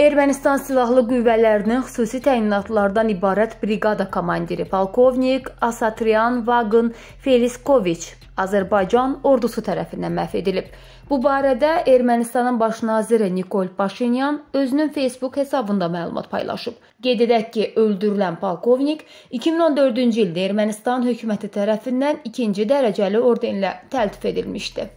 Ermənistan silahlı qüvvələrinin xüsusi təyinatlardan ibarət briqada komandiri polkovnik Asatryan Vaqın Feliskoviç Azərbaycan ordusu tərəfindən məhv edilib. Bu barədə Ermənistanın baş naziri Nikol Paşinyan özünün Facebook hesabında məlumat paylaşıb. Qeyd edək ki, öldürülən polkovnik 2014-cü ildə Ermənistan hökuməti tərəfindən 2-ci dərəcəli ordenlə təltif edilmişdi.